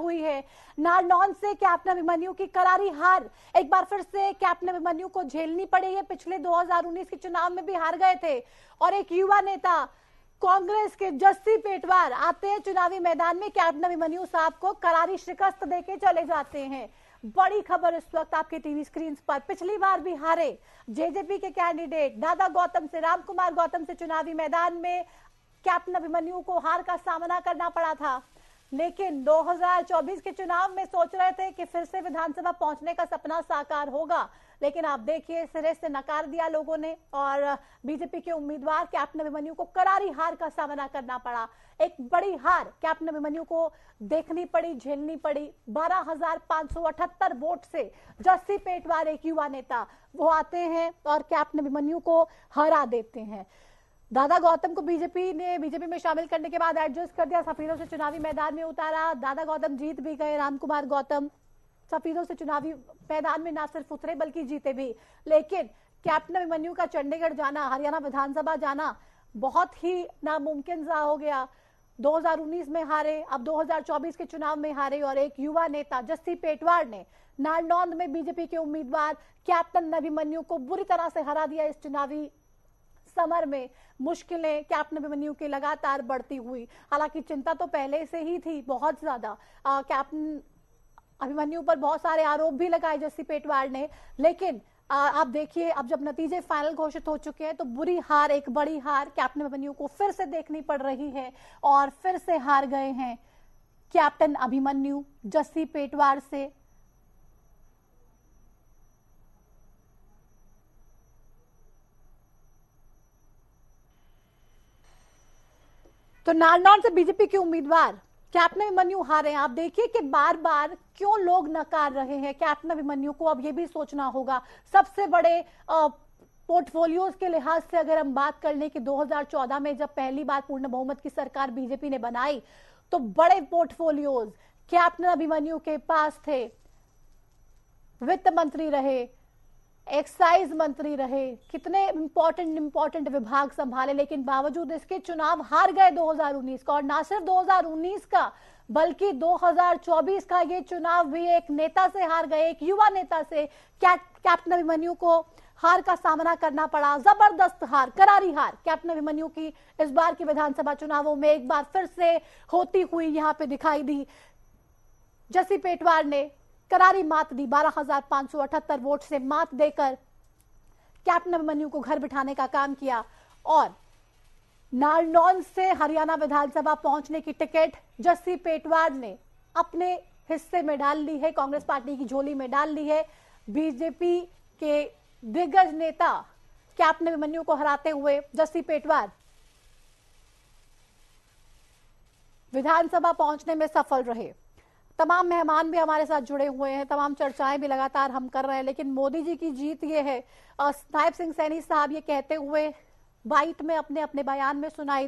हुई है नारनौन से कैप्टन अभिमन्यु की करारी हार एक बार फिर से कैप्टन अभिमन्यु को झेलनी पड़ी है पिछले 2019 के चुनाव में भी हार गए थे और एक युवा नेता कांग्रेस के जस्सी पेटवार आते हैं चुनावी मैदान में कैप्टन अभिमन्यु साहब को करारी शिकस्त देके चले जाते हैं बड़ी खबर इस वक्त आपके टीवी स्क्रीन पर पिछली बार भी हारे जेजेपी के कैंडिडेट दादा गौतम से राम कुमार गौतम से चुनावी मैदान में कैप्टन अभिमन्यु को हार का सामना करना पड़ा था लेकिन 2024 के चुनाव में सोच रहे थे कि फिर से विधानसभा पहुंचने का सपना साकार होगा लेकिन आप देखिए सिरे से नकार दिया लोगों ने और बीजेपी के उम्मीदवार कैप्टन अभिमन्यु को करारी हार का सामना करना पड़ा एक बड़ी हार कैप्टन अभिमन्यु को देखनी पड़ी झेलनी पड़ी बारह वोट से जस्सी पेटवार एक युवा नेता वो आते हैं और कैप्टन अभिमन्यु को हरा देते हैं दादा गौतम को बीजेपी ने बीजेपी में शामिल करने के बाद एडजस्ट कर दिया सफीरों से चुनावी मैदान में उतारा दादा गौतम जीत भी गए रामकुमार गौतम सफीरों से चुनावी मैदान में ना सिर्फ उतरे बल्कि जीते भी लेकिन कैप्टन अभिमन्यू का चंडीगढ़ जाना हरियाणा विधानसभा जाना बहुत ही नामुमकिन सा हो गया 2019 में हारे अब 2024 के चुनाव में हारे और एक युवा नेता जस्सी पेटवार ने नारनौंद में बीजेपी के उम्मीदवार कैप्टन अभिमन्यु को बुरी तरह से हरा दिया इस चुनावी समर में मुश्किलें कैप्टन अभिमन्यु की लगातार बढ़ती हुई हालांकि चिंता तो पहले से ही थी बहुत ज्यादा कैप्टन अभिमन्यु पर बहुत सारे आरोप भी लगाए जस्सी पेटवार ने लेकिन आ, आप देखिए अब जब नतीजे फाइनल घोषित हो चुके हैं तो बुरी हार एक बड़ी हार कैप्टन अभिमन्यु को फिर से देखनी पड़ रही है और फिर से हार गए हैं कैप्टन अभिमन्यु जस्सी पेटवार से तो नारनौर से बीजेपी के उम्मीदवार कैप्टन अभिमन्यु हारे हैं आप देखिए कि बार बार क्यों लोग नकार रहे हैं कैप्टन अभिमन्यु को अब ये भी सोचना होगा सबसे बड़े आ, पोर्टफोलियोज के लिहाज से अगर हम बात कर लें कि 2014 में जब पहली बार पूर्ण बहुमत की सरकार बीजेपी ने बनाई तो बड़े पोर्टफोलियोज कैप्टन अभिमन्यु के पास थे वित्त मंत्री रहे एक्साइज मंत्री रहे कितने इंपॉर्टेंट इंपॉर्टेंट विभाग संभाले लेकिन बावजूद इसके चुनाव हार गए 2019 का और ना सिर्फ 2019 का बल्कि 2024 का ये चुनाव भी एक नेता से हार गए एक युवा नेता से कैप्टन अभिमन्यु को हार का सामना करना पड़ा जबरदस्त हार करारी हार कैप्टन अभिमन्यु की इस बार की विधानसभा चुनावों में एक बार फिर से होती हुई यहाँ पे दिखाई दी जसी पेटवार ने करारी मात दी अठहत्तर वोट से मात देकर कैप्टन अभिमन्यु को घर बिठाने का काम किया और नारनौल से हरियाणा विधानसभा पहुंचने की टिकट जस्सी पेटवार ने अपने हिस्से में डाल ली है कांग्रेस पार्टी की झोली में डाल ली है बीजेपी के दिग्गज नेता कैप्टन अभिमन्यु को हराते हुए जस्सी पेटवार विधानसभा पहुंचने में सफल रहे तमाम मेहमान भी हमारे साथ जुड़े हुए हैं तमाम चर्चाएं भी लगातार हम कर रहे हैं लेकिन मोदी जी की जीत ये है नायब सिंह सैनी साहब ये कहते हुए वाइट में अपने अपने बयान में सुनाई